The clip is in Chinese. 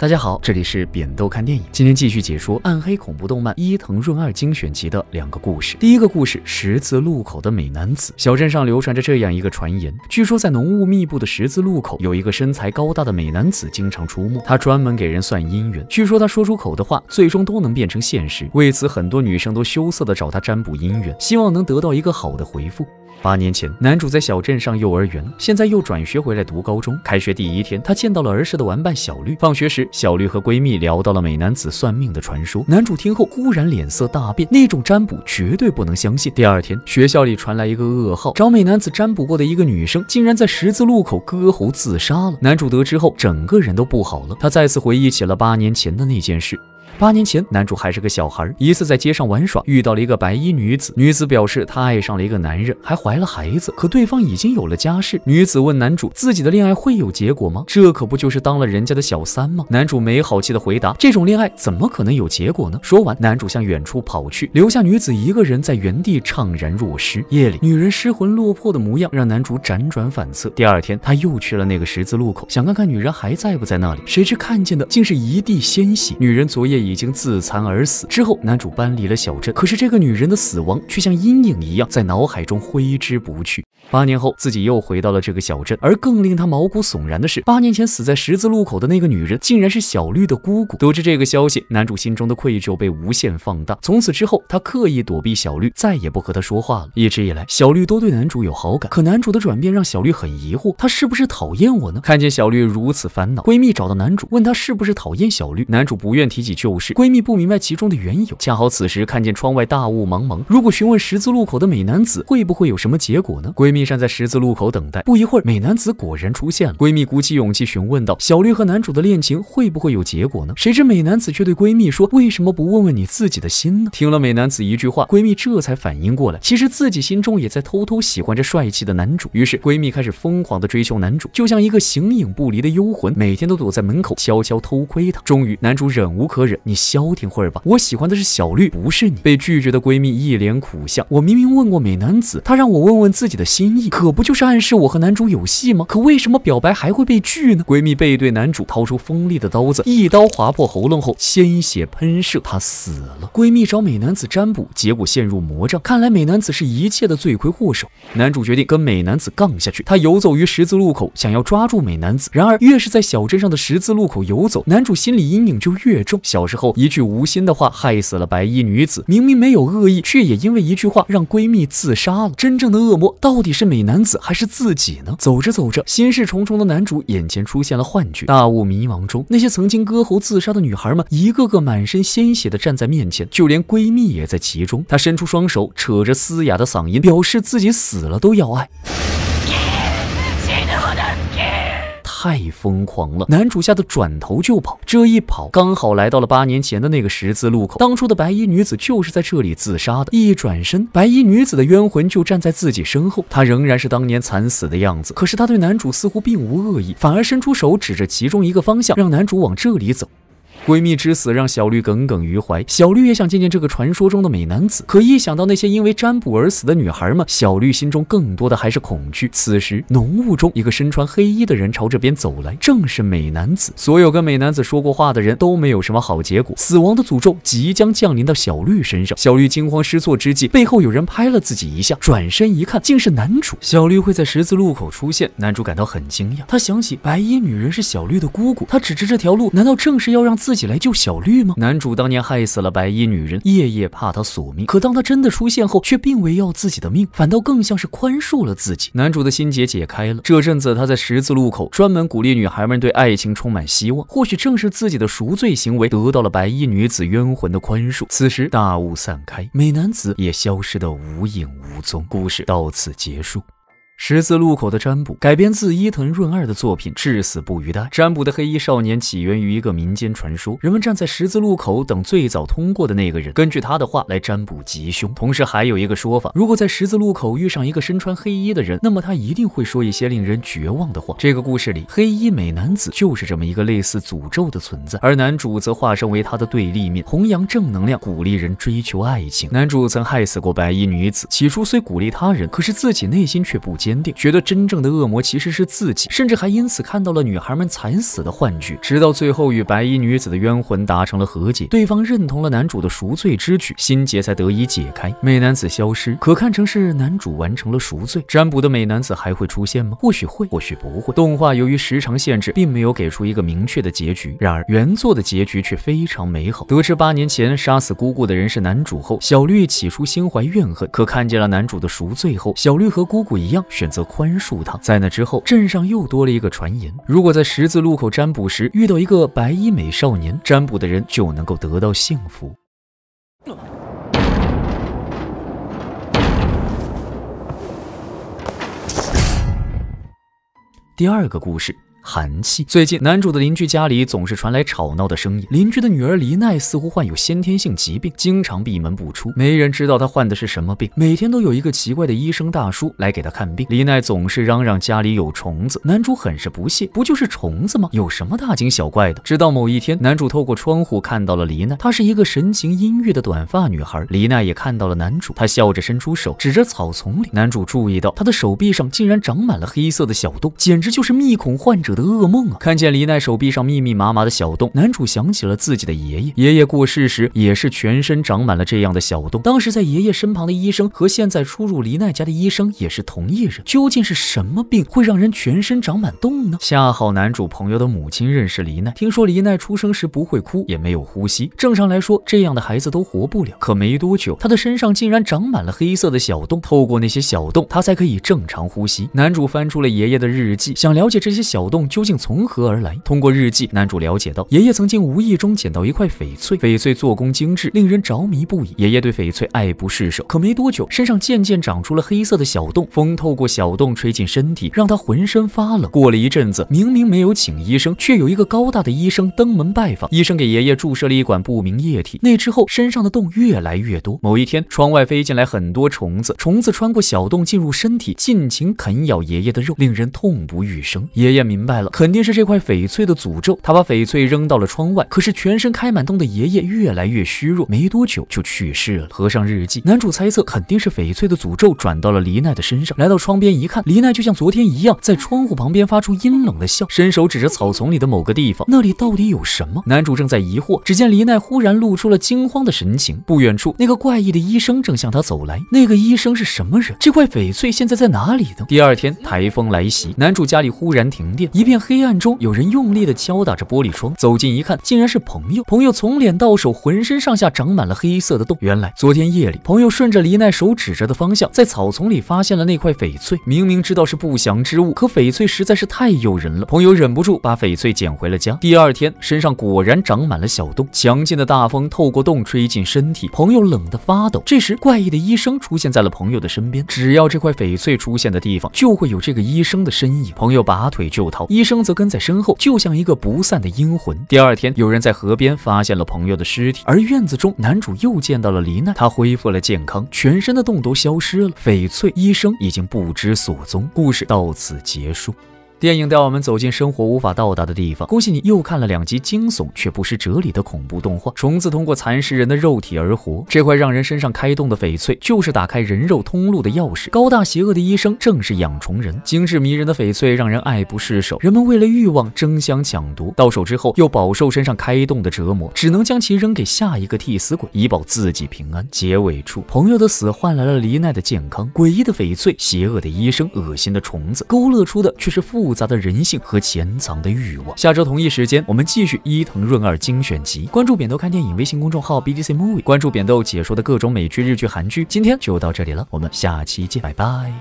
大家好，这里是扁豆看电影。今天继续解说《暗黑恐怖动漫伊藤润二精选集》的两个故事。第一个故事《十字路口的美男子》。小镇上流传着这样一个传言：据说在浓雾密布的十字路口，有一个身材高大的美男子经常出没。他专门给人算姻缘，据说他说出口的话，最终都能变成现实。为此，很多女生都羞涩的找他占卜姻缘，希望能得到一个好的回复。八年前，男主在小镇上幼儿园，现在又转学回来读高中。开学第一天，他见到了儿时的玩伴小绿。放学时，小绿和闺蜜聊到了美男子算命的传说。男主听后，忽然脸色大变，那种占卜绝对不能相信。第二天，学校里传来一个噩耗：找美男子占卜过的一个女生，竟然在十字路口割喉自杀了。男主得知后，整个人都不好了。他再次回忆起了八年前的那件事。八年前，男主还是个小孩儿，一次在街上玩耍，遇到了一个白衣女子。女子表示她爱上了一个男人，还怀了孩子，可对方已经有了家室。女子问男主自己的恋爱会有结果吗？这可不就是当了人家的小三吗？男主没好气的回答：“这种恋爱怎么可能有结果呢？”说完，男主向远处跑去，留下女子一个人在原地怅然若失。夜里，女人失魂落魄的模样让男主辗转反侧。第二天，他又去了那个十字路口，想看看女人还在不在那里，谁知看见的竟是一地鲜血。女人昨夜。已经自残而死之后，男主搬离了小镇。可是这个女人的死亡却像阴影一样在脑海中挥之不去。八年后，自己又回到了这个小镇，而更令他毛骨悚然的是，八年前死在十字路口的那个女人，竟然是小绿的姑姑。得知这个消息，男主心中的愧疚被无限放大。从此之后，他刻意躲避小绿，再也不和她说话了。一直以来，小绿都对男主有好感，可男主的转变让小绿很疑惑，他是不是讨厌我呢？看见小绿如此烦恼，闺蜜找到男主，问他是不是讨厌小绿。男主不愿提起去。就是闺蜜不明白其中的缘由，恰好此时看见窗外大雾茫茫。如果询问十字路口的美男子会不会有什么结果呢？闺蜜站在十字路口等待，不一会儿，美男子果然出现了。闺蜜鼓起勇气询问道：“小绿和男主的恋情会不会有结果呢？”谁知美男子却对闺蜜说：“为什么不问问你自己的心呢？”听了美男子一句话，闺蜜这才反应过来，其实自己心中也在偷偷喜欢着帅气的男主。于是闺蜜开始疯狂的追求男主，就像一个形影不离的幽魂，每天都躲在门口悄悄偷窥他。终于，男主忍无可忍。你消停会儿吧，我喜欢的是小绿，不是你。被拒绝的闺蜜一脸苦笑。我明明问过美男子，他让我问问自己的心意，可不就是暗示我和男主有戏吗？可为什么表白还会被拒呢？闺蜜背对男主，掏出锋利的刀子，一刀划破喉咙后，鲜血喷射，她死了。闺蜜找美男子占卜，结果陷入魔障，看来美男子是一切的罪魁祸首。男主决定跟美男子杠下去，他游走于十字路口，想要抓住美男子。然而越是在小镇上的十字路口游走，男主心里阴影就越重。小。时候一句无心的话害死了白衣女子。明明没有恶意，却也因为一句话让闺蜜自杀了。真正的恶魔到底是美男子还是自己呢？走着走着，心事重重的男主眼前出现了幻觉。大雾迷茫中，那些曾经割喉自杀的女孩们，一个个满身鲜血的站在面前，就连闺蜜也在其中。她伸出双手，扯着嘶哑的嗓音，表示自己死了都要爱。太疯狂了！男主吓得转头就跑，这一跑刚好来到了八年前的那个十字路口。当初的白衣女子就是在这里自杀的。一转身，白衣女子的冤魂就站在自己身后，她仍然是当年惨死的样子。可是她对男主似乎并无恶意，反而伸出手指着其中一个方向，让男主往这里走。闺蜜之死让小绿耿耿于怀，小绿也想见见这个传说中的美男子。可一想到那些因为占卜而死的女孩们，小绿心中更多的还是恐惧。此时，浓雾中，一个身穿黑衣的人朝这边走来，正是美男子。所有跟美男子说过话的人都没有什么好结果，死亡的诅咒即将降临到小绿身上。小绿惊慌失措之际，背后有人拍了自己一下，转身一看，竟是男主。小绿会在十字路口出现，男主感到很惊讶。他想起白衣女人是小绿的姑姑，她指着这条路，难道正是要让自己？起来救小绿吗？男主当年害死了白衣女人，夜夜怕她索命。可当他真的出现后，却并未要自己的命，反倒更像是宽恕了自己。男主的心结解开了。这阵子，他在十字路口专门鼓励女孩们对爱情充满希望。或许正是自己的赎罪行为，得到了白衣女子冤魂的宽恕。此时大雾散开，美男子也消失的无影无踪。故事到此结束。十字路口的占卜改编自伊藤润二的作品《至死不渝的占卜》的黑衣少年起源于一个民间传说，人们站在十字路口等最早通过的那个人，根据他的话来占卜吉凶。同时还有一个说法，如果在十字路口遇上一个身穿黑衣的人，那么他一定会说一些令人绝望的话。这个故事里，黑衣美男子就是这么一个类似诅咒的存在，而男主则化身为他的对立面，弘扬正能量，鼓励人追求爱情。男主曾害死过白衣女子，起初虽鼓励他人，可是自己内心却不解。坚定觉得真正的恶魔其实是自己，甚至还因此看到了女孩们惨死的幻觉。直到最后与白衣女子的冤魂达成了和解，对方认同了男主的赎罪之举，心结才得以解开。美男子消失，可看成是男主完成了赎罪。占卜的美男子还会出现吗？或许会，或许不会。动画由于时长限制，并没有给出一个明确的结局。然而原作的结局却非常美好。得知八年前杀死姑姑的人是男主后，小绿起初心怀怨恨，可看见了男主的赎罪后，小绿和姑姑一样。选择宽恕他。在那之后，镇上又多了一个传言：如果在十字路口占卜时遇到一个白衣美少年，占卜的人就能够得到幸福。第二个故事。寒气。最近，男主的邻居家里总是传来吵闹的声音。邻居的女儿黎奈似乎患有先天性疾病，经常闭门不出。没人知道她患的是什么病。每天都有一个奇怪的医生大叔来给她看病。黎奈总是嚷嚷家里有虫子，男主很是不屑，不就是虫子吗？有什么大惊小怪的？直到某一天，男主透过窗户看到了黎奈，她是一个神情阴郁的短发女孩。黎奈也看到了男主，她笑着伸出手指着草丛里。男主注意到她的手臂上竟然长满了黑色的小洞，简直就是密孔患者。的噩梦啊！看见黎奈手臂上密密麻麻的小洞，男主想起了自己的爷爷。爷爷过世时也是全身长满了这样的小洞。当时在爷爷身旁的医生和现在出入黎奈家的医生也是同一人。究竟是什么病会让人全身长满洞呢？恰好男主朋友的母亲认识黎奈，听说黎奈出生时不会哭，也没有呼吸。正常来说，这样的孩子都活不了。可没多久，他的身上竟然长满了黑色的小洞，透过那些小洞，他才可以正常呼吸。男主翻出了爷爷的日记，想了解这些小洞。究竟从何而来？通过日记，男主了解到，爷爷曾经无意中捡到一块翡翠，翡翠做工精致，令人着迷不已。爷爷对翡翠爱不释手，可没多久，身上渐渐长出了黑色的小洞，风透过小洞吹进身体，让他浑身发冷。过了一阵子，明明没有请医生，却有一个高大的医生登门拜访。医生给爷爷注射了一管不明液体，那之后，身上的洞越来越多。某一天，窗外飞进来很多虫子，虫子穿过小洞进入身体，尽情啃咬爷爷的肉，令人痛不欲生。爷爷明白。肯定是这块翡翠的诅咒。他把翡翠扔到了窗外，可是全身开满洞的爷爷越来越虚弱，没多久就去世了。合上日记，男主猜测肯定是翡翠的诅咒转到了黎奈的身上。来到窗边一看，黎奈就像昨天一样，在窗户旁边发出阴冷的笑，伸手指着草丛里的某个地方，那里到底有什么？男主正在疑惑，只见黎奈忽然露出了惊慌的神情。不远处，那个怪异的医生正向他走来。那个医生是什么人？这块翡翠现在在哪里呢？第二天，台风来袭，男主家里忽然停电。一片黑暗中，有人用力地敲打着玻璃窗。走近一看，竟然是朋友。朋友从脸到手，浑身上下长满了黑色的洞。原来昨天夜里，朋友顺着黎奈手指着的方向，在草丛里发现了那块翡翠。明明知道是不祥之物，可翡翠实在是太诱人了，朋友忍不住把翡翠捡回了家。第二天，身上果然长满了小洞。强劲的大风透过洞吹进身体，朋友冷得发抖。这时，怪异的医生出现在了朋友的身边。只要这块翡翠出现的地方，就会有这个医生的身影。朋友拔腿就逃。医生则跟在身后，就像一个不散的阴魂。第二天，有人在河边发现了朋友的尸体，而院子中，男主又见到了罹难。他恢复了健康，全身的洞都消失了。翡翠医生已经不知所踪。故事到此结束。电影带我们走进生活无法到达的地方。恭喜你又看了两集惊悚却不失哲理的恐怖动画。虫子通过蚕食人的肉体而活，这块让人身上开洞的翡翠就是打开人肉通路的钥匙。高大邪恶的医生正是养虫人。精致迷人的翡翠让人爱不释手，人们为了欲望争相抢夺，到手之后又饱受身上开洞的折磨，只能将其扔给下一个替死鬼以保自己平安。结尾处，朋友的死换来了黎奈的健康。诡异的翡翠，邪恶的医生，恶心的虫子，勾勒出的却是负。复杂的人性和潜藏的欲望。下周同一时间，我们继续伊藤润二精选集。关注扁豆看电影微信公众号 BDC Movie，关注扁豆解说的各种美剧、日剧、韩剧。今天就到这里了，我们下期见，拜拜。